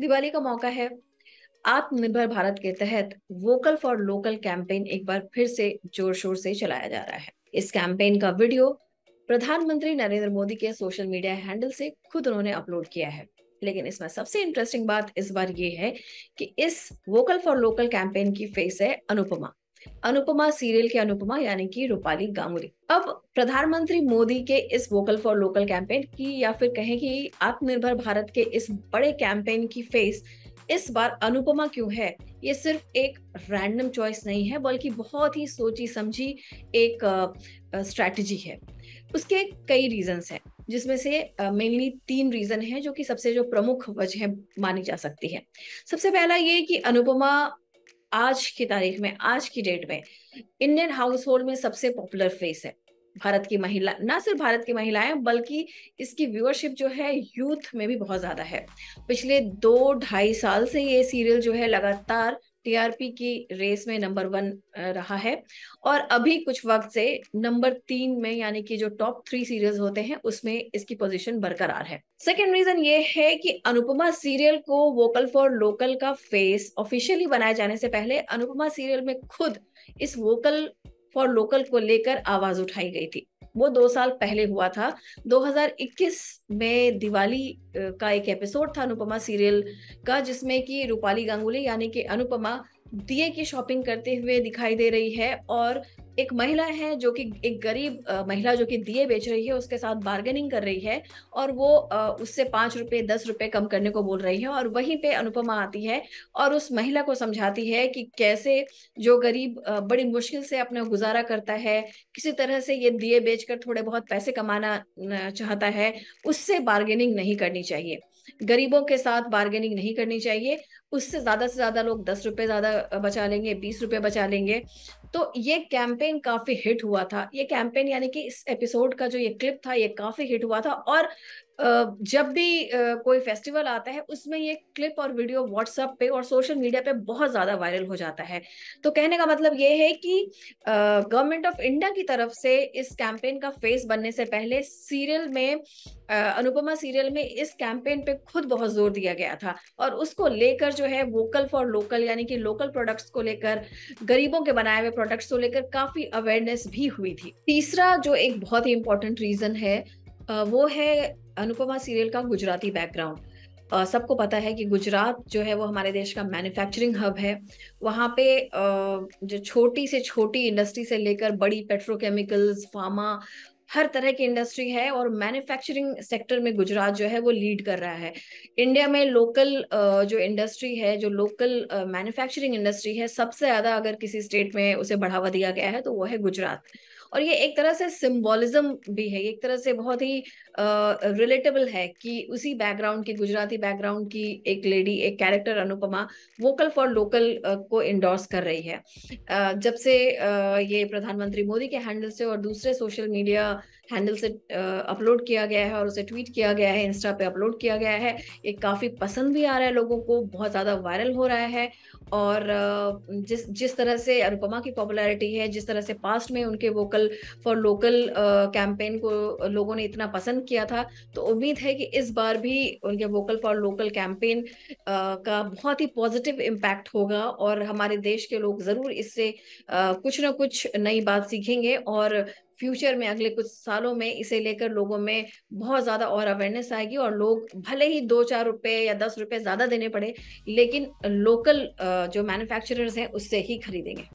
दिवाली का मौका है आत्मनिर्भर भारत के तहत वोकल फॉर लोकल कैंपेन एक बार फिर से जोर शोर से चलाया जा रहा है इस कैंपेन का वीडियो प्रधानमंत्री नरेंद्र मोदी के सोशल मीडिया हैंडल से खुद उन्होंने अपलोड किया है लेकिन इसमें सबसे इंटरेस्टिंग बात इस बार ये है कि इस वोकल फॉर लोकल कैंपेन की फेस है अनुपमा अनुपमा सीरियल के अनुपमा यानी कि रूपाली गांगुली अब प्रधानमंत्री मोदी के इस वोकल फॉर लोकल कैंपेन की या फिर कहें कि आत्मनिर्भर भारत के इस बड़े कैंपेन की फेस इस बार अनुपमा क्यों है ये सिर्फ एक रैंडम चॉइस नहीं है बल्कि बहुत ही सोची समझी एक स्ट्रेटजी है उसके कई रीजंस हैं जिसमें से मेनली तीन रीजन हैं जो कि सबसे जो प्रमुख वजह मानी जा सकती है सबसे पहला ये कि अनुपमा आज की तारीख में आज की डेट में इंडियन हाउस होल्ड में सबसे पॉपुलर फेस है भारत की महिला ना सिर्फ भारत की महिलाएं बल्कि इसकी व्यूअरशिप जो है यूथ में भी बहुत ज्यादा है पिछले दो ढाई साल से ये सीरियल जो है लगातार टीआरपी की रेस में नंबर वन रहा है और अभी कुछ वक्त से नंबर तीन में यानी कि जो टॉप थ्री सीरियल्स होते हैं उसमें इसकी पोजीशन बरकरार है सेकेंड रीजन ये है कि अनुपमा सीरियल को वोकल फॉर लोकल का फेस ऑफिशियली बनाए जाने से पहले अनुपमा सीरियल में खुद इस वोकल फॉर लोकल को लेकर आवाज उठाई गई थी वो दो साल पहले हुआ था 2021 में दिवाली का एक एपिसोड था अनुपमा सीरियल का जिसमें कि रूपाली गांगुली यानी कि अनुपमा दिए की शॉपिंग करते हुए दिखाई दे रही है और एक महिला है जो कि एक गरीब महिला जो कि दिए बेच रही है उसके साथ बार्गेनिंग कर रही है और वो उससे पांच रुपए दस रुपए कम करने को बोल रही है और वहीं पे अनुपमा आती है और उस महिला को समझाती है कि कैसे जो गरीब बड़ी मुश्किल से अपना गुजारा करता है किसी तरह से ये दिए बेचकर थोड़े बहुत पैसे कमाना चाहता है उससे बार्गेनिंग नहीं करनी चाहिए गरीबों के साथ बार्गेनिंग नहीं करनी चाहिए उससे ज्यादा से ज्यादा लोग दस रुपए ज्यादा बचा लेंगे बीस रुपए बचा लेंगे तो ये कैंपेन काफी हिट हुआ था ये कैंपेन यानी कि इस एपिसोड का जो ये क्लिप था ये काफी हिट हुआ था और जब भी कोई फेस्टिवल आता है उसमें ये क्लिप और वीडियो व्हाट्सएप पे और सोशल मीडिया पे बहुत ज्यादा वायरल हो जाता है तो कहने का मतलब ये है कि गवर्नमेंट ऑफ इंडिया की तरफ से इस कैंपेन का फेस बनने से पहले सीरियल में अनुपमा सीरियल में इस कैंपेन पे खुद बहुत जोर दिया गया था और उसको लेकर जो है वोकल फॉर लोकल यानी कि लोकल प्रोडक्ट्स को लेकर गरीबों के बनाए हुए प्रोडक्ट्स को लेकर काफी अवेयरनेस भी हुई थी तीसरा जो एक बहुत ही इंपॉर्टेंट रीजन है वो है अनुपमा सीरियल का गुजराती बैकग्राउंड Uh, सबको पता है कि गुजरात जो है वो हमारे देश का मैन्युफैक्चरिंग हब है वहाँ पे uh, जो छोटी से छोटी इंडस्ट्री से लेकर बड़ी पेट्रोकेमिकल्स फार्मा हर तरह की इंडस्ट्री है और मैन्युफैक्चरिंग सेक्टर में गुजरात जो है वो लीड कर रहा है इंडिया में लोकल जो इंडस्ट्री है जो लोकल मैन्युफैक्चरिंग इंडस्ट्री है सबसे ज्यादा अगर किसी स्टेट में उसे बढ़ावा दिया गया है तो वो है गुजरात और ये एक तरह से सिम्बोलिज्म भी है एक तरह से बहुत ही रिलेटेबल uh, है कि उसी बैकग्राउंड की गुजराती बैकग्राउंड की एक लेडी एक character Anupama vocal for local को इंडोर्स कर रही है uh, जब से uh, ये प्रधानमंत्री मोदी के हैंडल से और दूसरे सोशल मीडिया हैंडल से अपलोड uh, किया गया है और उसे ट्वीट किया गया है इंस्टा पे अपलोड किया गया है ये काफ़ी पसंद भी आ रहा है लोगों को बहुत ज़्यादा वायरल हो रहा है और uh, जिस जिस तरह से अनुपमा की पॉपुलैरिटी है जिस तरह से पास्ट में उनके वोकल फॉर लोकल कैंपेन को लोगों ने इतना पसंद किया था तो उम्मीद है कि इस बार भी उनके वोकल फॉर लोकल कैंपेन का बहुत ही पॉजिटिव इम्पैक्ट होगा और हमारे देश के लोग ज़रूर इससे uh, कुछ ना कुछ नई बात सीखेंगे और फ्यूचर में अगले कुछ सालों में इसे लेकर लोगों में बहुत ज़्यादा और अवेयरनेस आएगी और लोग भले ही दो चार रुपये या दस रुपये ज़्यादा देने पड़े लेकिन लोकल जो मैन्युफैक्चरर्स हैं उससे ही खरीदेंगे